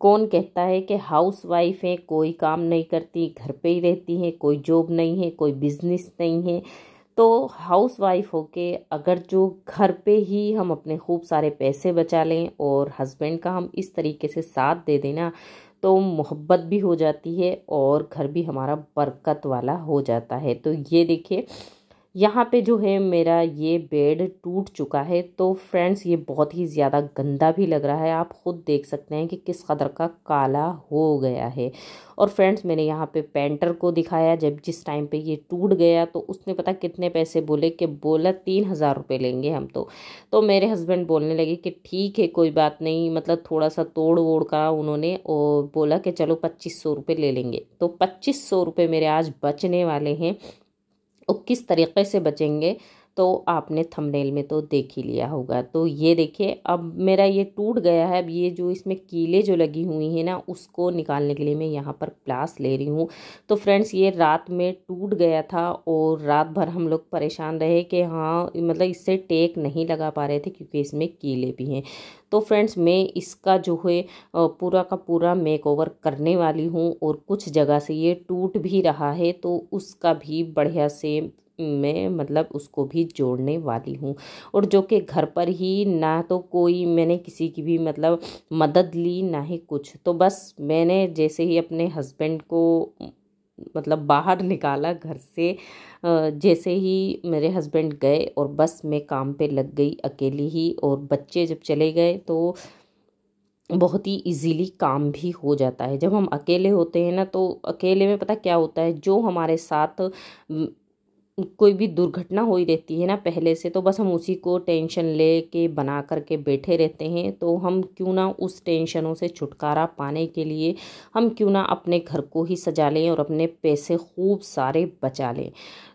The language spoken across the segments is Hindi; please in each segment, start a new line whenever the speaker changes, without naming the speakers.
कौन कहता है कि हाउस वाइफ है कोई काम नहीं करती घर पे ही रहती हैं कोई जॉब नहीं है कोई बिजनेस नहीं है तो हाउस वाइफ होके अगर जो घर पे ही हम अपने खूब सारे पैसे बचा लें और हस्बैंड का हम इस तरीके से साथ दे देना तो मोहब्बत भी हो जाती है और घर भी हमारा बरकत वाला हो जाता है तो ये देखिए यहाँ पे जो है मेरा ये बेड टूट चुका है तो फ्रेंड्स ये बहुत ही ज़्यादा गंदा भी लग रहा है आप ख़ुद देख सकते हैं कि किस कदर का काला हो गया है और फ्रेंड्स मैंने यहाँ पे पेंटर को दिखाया जब जिस टाइम पे ये टूट गया तो उसने पता कितने पैसे बोले कि बोला तीन हज़ार रुपये लेंगे हम तो तो मेरे हस्बैंड बोलने लगे कि ठीक है कोई बात नहीं मतलब थोड़ा सा तोड़ वोड़ का उन्होंने और बोला कि चलो पच्चीस सौ रुपये ले लेंगे तो पच्चीस सौ रुपये मेरे आज बचने वाले हैं वो किस तरीक़े से बचेंगे तो आपने थंबनेल में तो देख ही लिया होगा तो ये देखिए अब मेरा ये टूट गया है अब ये जो इसमें कीले जो लगी हुई हैं ना उसको निकालने के लिए मैं यहाँ पर प्लास ले रही हूँ तो फ्रेंड्स ये रात में टूट गया था और रात भर हम लोग परेशान रहे कि हाँ मतलब इससे टेक नहीं लगा पा रहे थे क्योंकि इसमें कीले भी हैं तो फ्रेंड्स मैं इसका जो है पूरा का पूरा मेक ओवर करने वाली हूँ और कुछ जगह से ये टूट भी रहा है तो उसका भी बढ़िया से मैं मतलब उसको भी जोड़ने वाली हूँ और जो कि घर पर ही ना तो कोई मैंने किसी की भी मतलब मदद ली ना ही कुछ तो बस मैंने जैसे ही अपने हस्बैंड को मतलब बाहर निकाला घर से जैसे ही मेरे हस्बैंड गए और बस मैं काम पे लग गई अकेली ही और बच्चे जब चले गए तो बहुत ही इजीली काम भी हो जाता है जब हम अकेले होते हैं ना तो अकेले में पता क्या होता है जो हमारे साथ कोई भी दुर्घटना हो ही रहती है ना पहले से तो बस हम उसी को टेंशन ले के बना कर के बैठे रहते हैं तो हम क्यों ना उस टेंशनों से छुटकारा पाने के लिए हम क्यों ना अपने घर को ही सजा लें और अपने पैसे खूब सारे बचा लें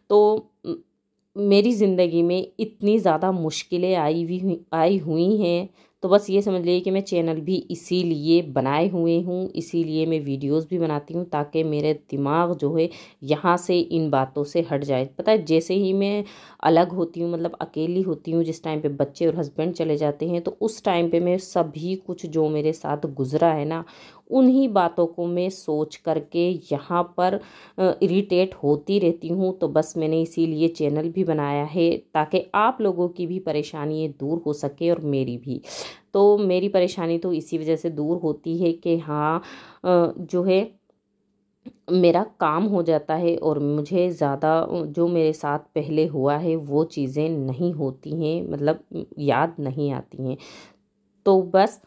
तो मेरी ज़िंदगी में इतनी ज़्यादा मुश्किलें आई हुई आई हुई हैं तो बस ये समझ लीजिए कि मैं चैनल भी इसीलिए बनाए हुए हूँ इसीलिए मैं वीडियोस भी बनाती हूँ ताकि मेरे दिमाग जो है यहाँ से इन बातों से हट जाए पता है जैसे ही मैं अलग होती हूँ मतलब अकेली होती हूँ जिस टाइम पे बच्चे और हस्बैंड चले जाते हैं तो उस टाइम पे मैं सभी कुछ जो मेरे साथ गुजरा है ना उन्हीं बातों को मैं सोच करके यहाँ पर इरिटेट होती रहती हूँ तो बस मैंने इसीलिए चैनल भी बनाया है ताकि आप लोगों की भी परेशानियाँ दूर हो सके और मेरी भी तो मेरी परेशानी तो इसी वजह से दूर होती है कि हाँ जो है मेरा काम हो जाता है और मुझे ज़्यादा जो मेरे साथ पहले हुआ है वो चीज़ें नहीं होती हैं मतलब याद नहीं आती हैं तो बस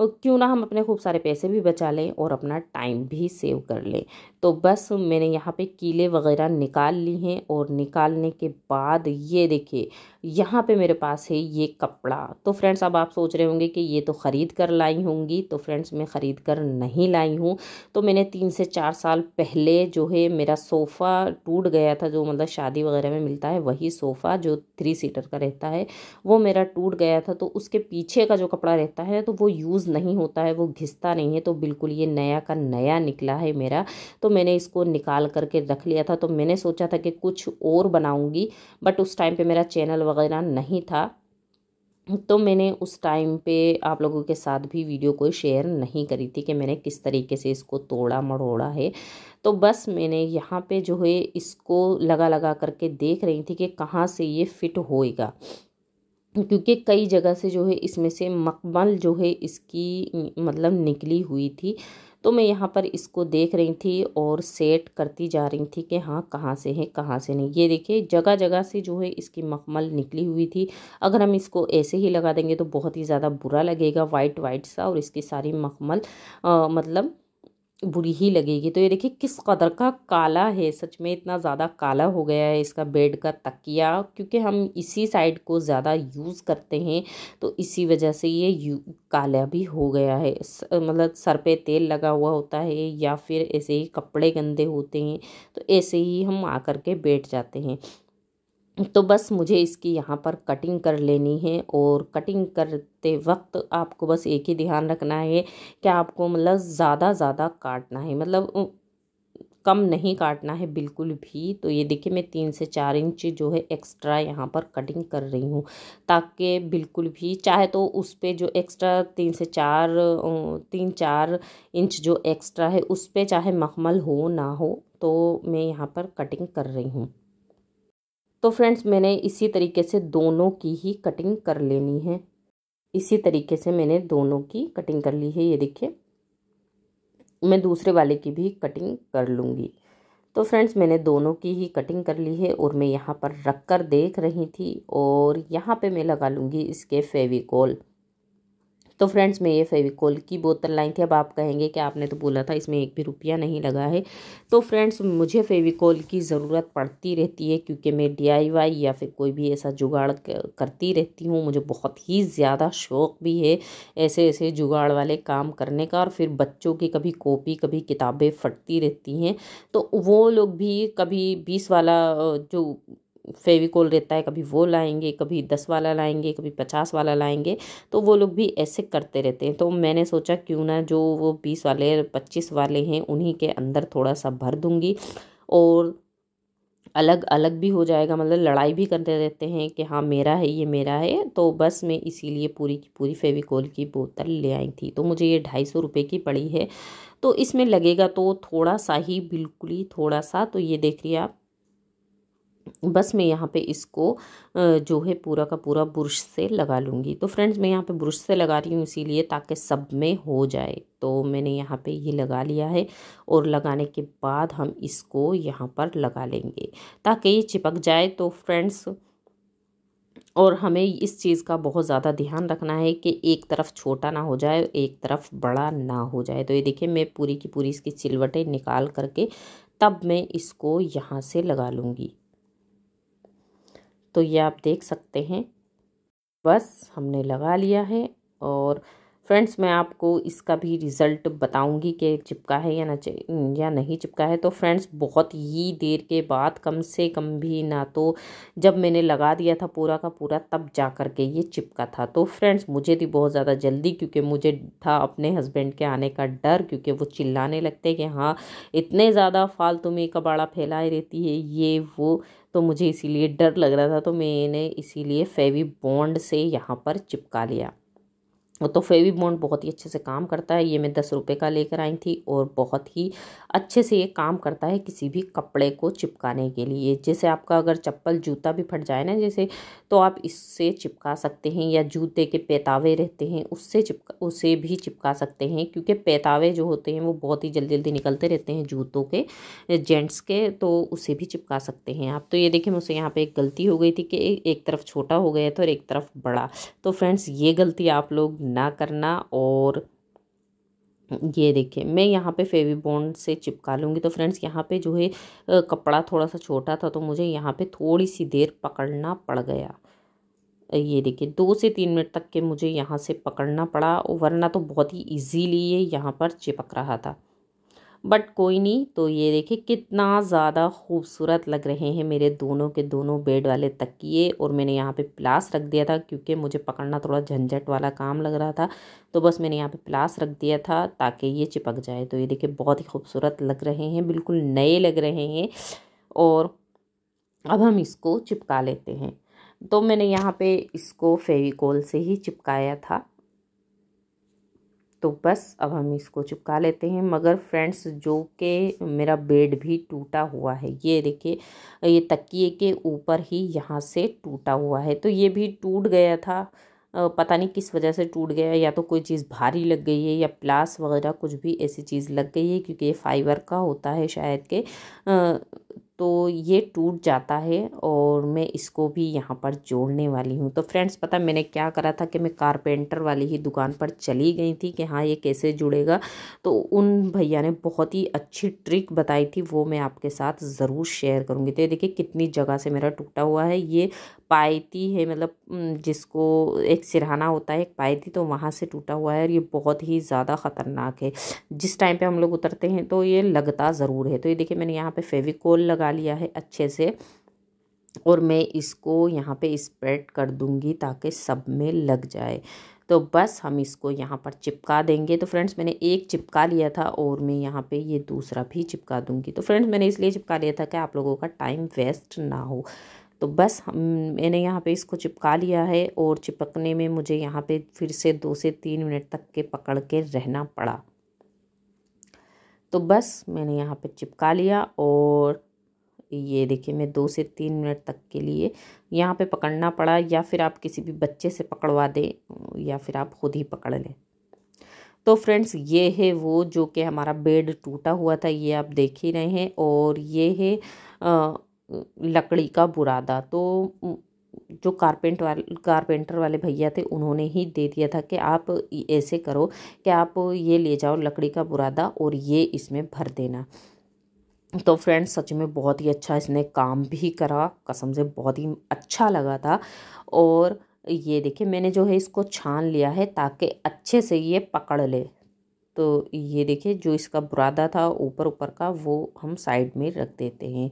क्यों ना हम अपने खूब सारे पैसे भी बचा लें और अपना टाइम भी सेव कर लें तो बस मैंने यहाँ पे कीले वगैरह निकाल ली हैं और निकालने के बाद ये देखिए यहाँ पे मेरे पास है ये कपड़ा तो फ्रेंड्स अब आप सोच रहे होंगे कि ये तो ख़रीद कर लाई होंगी तो फ्रेंड्स मैं ख़रीद कर नहीं लाई हूँ तो मैंने तीन से चार साल पहले जो है मेरा सोफ़ा टूट गया था जो मतलब शादी वगैरह में मिलता है वही सोफ़ा जो थ्री सीटर का रहता है वो मेरा टूट गया था तो उसके पीछे का जो कपड़ा रहता है तो वो यूज़ नहीं होता है वो घिसता नहीं है तो बिल्कुल ये नया का नया निकला है मेरा तो मैंने इसको निकाल करके रख लिया था तो मैंने सोचा था कि कुछ और बनाऊँगी बट उस टाइम पर मेरा चैनल वगैरह नहीं था तो मैंने उस टाइम पे आप लोगों के साथ भी वीडियो कोई शेयर नहीं करी थी कि मैंने किस तरीके से इसको तोड़ा मड़ोड़ा है तो बस मैंने यहाँ पे जो है इसको लगा लगा करके देख रही थी कि कहाँ से ये फिट होएगा क्योंकि कई जगह से जो है इसमें से मकबल जो है इसकी मतलब निकली हुई थी तो मैं यहाँ पर इसको देख रही थी और सेट करती जा रही थी कि हाँ कहाँ से है कहाँ से नहीं ये देखिए जगह जगह से जो है इसकी मखमल निकली हुई थी अगर हम इसको ऐसे ही लगा देंगे तो बहुत ही ज़्यादा बुरा लगेगा वाइट वाइट सा और इसकी सारी मखमल आ, मतलब बुरी ही लगेगी तो ये देखिए किस कदर का काला है सच में इतना ज़्यादा काला हो गया है इसका बेड का तकिया क्योंकि हम इसी साइड को ज़्यादा यूज़ करते हैं तो इसी वजह से ये काला भी हो गया है मतलब सर पे तेल लगा हुआ होता है या फिर ऐसे ही कपड़े गंदे होते हैं तो ऐसे ही हम आकर के बैठ जाते हैं तो बस मुझे इसकी यहाँ पर कटिंग कर लेनी है और कटिंग करते वक्त आपको बस एक ही ध्यान रखना है कि आपको मतलब ज़्यादा ज़्यादा काटना है मतलब कम नहीं काटना है बिल्कुल भी तो ये देखिए मैं तीन से चार इंच जो है एक्स्ट्रा यहाँ पर कटिंग कर रही हूँ ताकि बिल्कुल भी चाहे तो उस पर जो एक्स्ट्रा तीन से चार तीन चार इंच जो एक्स्ट्रा है उस पर चाहे मखमल हो ना हो तो मैं यहाँ पर कटिंग कर रही हूँ तो फ्रेंड्स मैंने इसी तरीके से दोनों की ही कटिंग कर लेनी है इसी तरीके से मैंने दोनों की कटिंग कर ली है ये देखिए मैं दूसरे वाले की भी कटिंग कर लूँगी तो फ्रेंड्स मैंने दोनों की ही कटिंग कर ली है और मैं यहाँ पर रख कर देख रही थी और यहाँ पे मैं लगा लूँगी इसके फेविकोल तो फ्रेंड्स मैं ये फेविकोल की बोतल लाई थी अब आप कहेंगे कि आपने तो बोला था इसमें एक भी रुपया नहीं लगा है तो फ्रेंड्स मुझे फेविकोल की ज़रूरत पड़ती रहती है क्योंकि मैं डी या फिर कोई भी ऐसा जुगाड़ करती रहती हूँ मुझे बहुत ही ज़्यादा शौक़ भी है ऐसे ऐसे जुगाड़ वाले काम करने का और फिर बच्चों की कभी कॉपी कभी किताबें फटती रहती हैं तो वो लोग भी कभी बीस वाला जो फेविकोल रहता है कभी वो लाएंगे कभी दस वाला लाएंगे कभी पचास वाला लाएंगे तो वो लोग भी ऐसे करते रहते हैं तो मैंने सोचा क्यों ना जो वो बीस वाले पच्चीस वाले हैं उन्हीं के अंदर थोड़ा सा भर दूँगी और अलग अलग भी हो जाएगा मतलब लड़ाई भी करते रहते हैं कि हाँ मेरा है ये मेरा है तो बस मैं इसीलिए पूरी की पूरी फेविकोल की बोतल ले आई थी तो मुझे ये ढाई सौ रुपये की पड़ी है तो इसमें लगेगा तो थोड़ा सा ही बिल्कुल ही थोड़ा सा तो ये देख रही आप बस मैं यहाँ पे इसको जो है पूरा का पूरा ब्रश से लगा लूँगी तो फ्रेंड्स मैं यहाँ पे ब्रश से लगा रही हूँ इसीलिए ताकि सब में हो जाए तो मैंने यहाँ पे ये लगा लिया है और लगाने के बाद हम इसको यहाँ पर लगा लेंगे ताकि ये चिपक जाए तो फ्रेंड्स और हमें इस चीज़ का बहुत ज़्यादा ध्यान रखना है कि एक तरफ छोटा ना हो जाए एक तरफ बड़ा ना हो जाए तो ये देखिए मैं पूरी की पूरी इसकी सिलवटें निकाल करके तब मैं इसको यहाँ से लगा लूँगी तो ये आप देख सकते हैं बस हमने लगा लिया है और फ्रेंड्स मैं आपको इसका भी रिज़ल्ट बताऊंगी कि चिपका है या ना या नहीं चिपका है तो फ्रेंड्स बहुत ही देर के बाद कम से कम भी ना तो जब मैंने लगा दिया था पूरा का पूरा तब जा कर के ये चिपका था तो फ्रेंड्स मुझे थी बहुत ज़्यादा जल्दी क्योंकि मुझे था अपने हस्बैंड के आने का डर क्योंकि वो चिल्लाने लगते कि हाँ इतने ज़्यादा फालतू में कबाड़ा फैलाए रहती है ये वो तो मुझे इसीलिए डर लग रहा था तो मैंने इसीलिए फेवी बॉन्ड से यहाँ पर चिपका लिया तो फेवी बॉन्ड बहुत ही अच्छे से काम करता है ये मैं दस रुपये का लेकर आई थी और बहुत ही अच्छे से ये काम करता है किसी भी कपड़े को चिपकाने के लिए जैसे आपका अगर चप्पल जूता भी फट जाए ना जैसे तो आप इससे चिपका सकते हैं या जूते के पैतावे रहते हैं उससे चिपका उसे भी चिपका सकते हैं क्योंकि पैतावे जो होते हैं वो बहुत ही जल्दी जल्दी निकलते रहते हैं जूतों के जेंट्स के तो उसे भी चिपका सकते हैं आप तो ये देखिए मुझसे यहाँ पर एक गलती हो गई थी कि एक तरफ छोटा हो गया था और एक तरफ बड़ा तो फ्रेंड्स ये गलती आप लोग ना करना और ये देखिए मैं यहाँ पे फेवी बॉन्ड से चिपका लूँगी तो फ्रेंड्स यहाँ पे जो है कपड़ा थोड़ा सा छोटा था तो मुझे यहाँ पे थोड़ी सी देर पकड़ना पड़ गया ये देखिए दो से तीन मिनट तक के मुझे यहाँ से पकड़ना पड़ा वरना तो बहुत ही इजीली ये यहाँ पर चिपक रहा था बट कोई नहीं तो ये देखिए कितना ज़्यादा खूबसूरत लग रहे हैं मेरे दोनों के दोनों बेड वाले तकिए और मैंने यहाँ पे प्लास रख दिया था क्योंकि मुझे पकड़ना थोड़ा झंझट वाला काम लग रहा था तो बस मैंने यहाँ पे प्लास रख दिया था ताकि ये चिपक जाए तो ये देखिए बहुत ही खूबसूरत लग रहे हैं बिल्कुल नए लग रहे हैं और अब हम इसको चिपका लेते हैं तो मैंने यहाँ पर इसको फेविकोल से ही चिपकाया था तो बस अब हम इसको चिपका लेते हैं मगर फ्रेंड्स जो कि मेरा बेड भी टूटा हुआ है ये देखिए ये तकिए के ऊपर ही यहाँ से टूटा हुआ है तो ये भी टूट गया था पता नहीं किस वजह से टूट गया या तो कोई चीज़ भारी लग गई है या प्लास वगैरह कुछ भी ऐसी चीज़ लग गई है क्योंकि ये फाइबर का होता है शायद के तो ये टूट जाता है और मैं इसको भी यहाँ पर जोड़ने वाली हूँ तो फ्रेंड्स पता मैंने क्या करा था कि मैं कारपेंटर वाली ही दुकान पर चली गई थी कि हाँ ये कैसे जुड़ेगा तो उन भैया ने बहुत ही अच्छी ट्रिक बताई थी वो मैं आपके साथ ज़रूर शेयर करूँगी तो ये देखिए कितनी जगह से मेरा टूटा हुआ है ये पायती है मतलब जिसको एक सिरहाना होता है एक पायती तो वहाँ से टूटा हुआ है और ये बहुत ही ज़्यादा ख़तरनाक है जिस टाइम पर हम लोग उतरते हैं तो ये लगता ज़रूर है तो ये देखिए मैंने यहाँ पर फेविकोल लगा लगा लिया है अच्छे से और मैं इसको यहाँ पे स्प्रेड कर दूँगी ताकि सब में लग जाए तो बस हम इसको यहाँ पर चिपका देंगे तो फ्रेंड्स मैंने एक चिपका लिया था और मैं यहाँ पे ये दूसरा भी चिपका दूँगी तो फ्रेंड्स मैंने इसलिए चिपका लिया था कि आप लोगों का टाइम वेस्ट ना हो तो बस हम मैंने यहाँ पे इसको चिपका लिया है और चिपकने में मुझे यहाँ पे फिर से दो से तीन मिनट तक के पकड़ के रहना पड़ा तो बस मैंने यहाँ पे चिपका लिया और ये देखिए मैं दो से तीन मिनट तक के लिए यहाँ पे पकड़ना पड़ा या फिर आप किसी भी बच्चे से पकड़वा दें या फिर आप खुद ही पकड़ लें तो फ्रेंड्स ये है वो जो कि हमारा बेड टूटा हुआ था ये आप देख ही रहे हैं और ये है आ, लकड़ी का बुरादा तो जो कारपेंट वाल कारपेंटर वाले भैया थे उन्होंने ही दे दिया था कि आप ऐसे करो कि आप ये ले जाओ लकड़ी का बुरादा और ये इसमें भर देना तो फ्रेंड्स सच में बहुत ही अच्छा इसने काम भी करा कसम से बहुत ही अच्छा लगा था और ये देखिए मैंने जो है इसको छान लिया है ताकि अच्छे से ये पकड़ ले तो ये देखिए जो इसका बुरादा था ऊपर ऊपर का वो हम साइड में रख देते हैं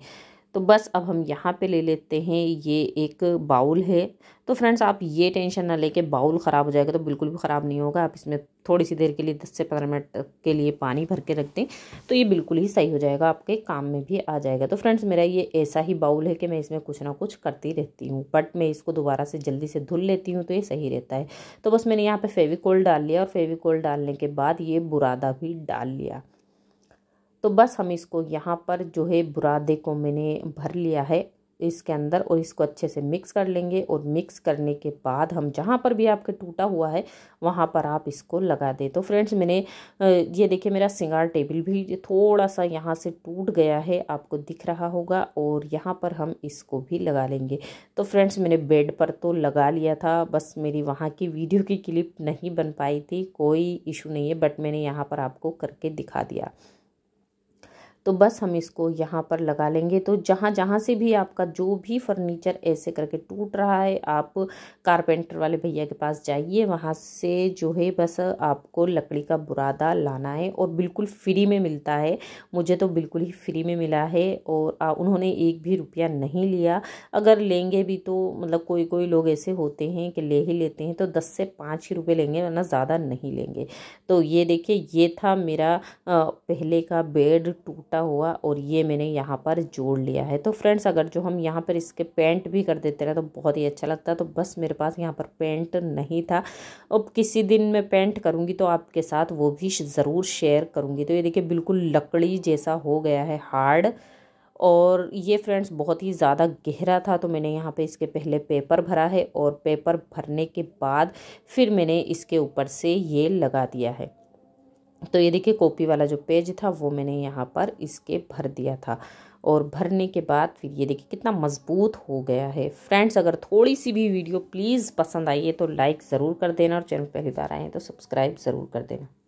तो बस अब हम यहाँ पे ले लेते हैं ये एक बाउल है तो फ्रेंड्स आप ये टेंशन ना लेके बाउल ख़राब हो जाएगा तो बिल्कुल भी ख़राब नहीं होगा आप इसमें थोड़ी सी देर के लिए दस से पंद्रह मिनट के लिए पानी भर के रख दें तो ये बिल्कुल ही सही हो जाएगा आपके काम में भी आ जाएगा तो फ्रेंड्स मेरा ये ऐसा ही बाउल है कि मैं इसमें कुछ ना कुछ करती रहती हूँ बट मैं इसको दोबारा से जल्दी से धुल लेती हूँ तो ये सही रहता है तो बस मैंने यहाँ पर फेविकोल डाल लिया और फेविकोल डालने के बाद ये बुरादा भी डाल लिया तो बस हम इसको यहाँ पर जो है बुरादे को मैंने भर लिया है इसके अंदर और इसको अच्छे से मिक्स कर लेंगे और मिक्स करने के बाद हम जहाँ पर भी आपके टूटा हुआ है वहाँ पर आप इसको लगा दें तो फ्रेंड्स मैंने ये देखिए मेरा सिंगार टेबल भी थोड़ा सा यहाँ से टूट गया है आपको दिख रहा होगा और यहाँ पर हम इसको भी लगा लेंगे तो फ्रेंड्स मैंने बेड पर तो लगा लिया था बस मेरी वहाँ की वीडियो की क्लिप नहीं बन पाई थी कोई इशू नहीं है बट मैंने यहाँ पर आपको करके दिखा दिया तो बस हम इसको यहाँ पर लगा लेंगे तो जहाँ जहाँ से भी आपका जो भी फर्नीचर ऐसे करके टूट रहा है आप कारपेंटर वाले भैया के पास जाइए वहाँ से जो है बस आपको लकड़ी का बुरादा लाना है और बिल्कुल फ्री में मिलता है मुझे तो बिल्कुल ही फ्री में मिला है और आ, उन्होंने एक भी रुपया नहीं लिया अगर लेंगे भी तो मतलब कोई कोई लोग ऐसे होते हैं कि ले ही लेते हैं तो दस से पाँच ही रुपये लेंगे वरना ज़्यादा नहीं लेंगे तो ये देखिए ये था मेरा आ, पहले का बेड टूटा दुपट्टा हुआ और ये मैंने यहाँ पर जोड़ लिया है तो फ्रेंड्स अगर जो हम यहाँ पर इसके पेंट भी कर देते ना तो बहुत ही अच्छा लगता है तो बस मेरे पास यहाँ पर पेंट नहीं था अब किसी दिन मैं पेंट करूँगी तो आपके साथ वो भी ज़रूर शेयर करूँगी तो ये देखिए बिल्कुल लकड़ी जैसा हो गया है हार्ड और ये फ्रेंड्स बहुत ही ज़्यादा गहरा था तो मैंने यहाँ पे इसके पहले पेपर भरा है और पेपर भरने के बाद फिर मैंने इसके ऊपर से ये लगा दिया है तो ये देखिए कॉपी वाला जो पेज था वो मैंने यहाँ पर इसके भर दिया था और भरने के बाद फिर ये देखिए कितना मजबूत हो गया है फ्रेंड्स अगर थोड़ी सी भी वीडियो प्लीज़ पसंद आई है तो लाइक ज़रूर कर देना और चैनल पहली बार आए हैं तो सब्सक्राइब ज़रूर कर देना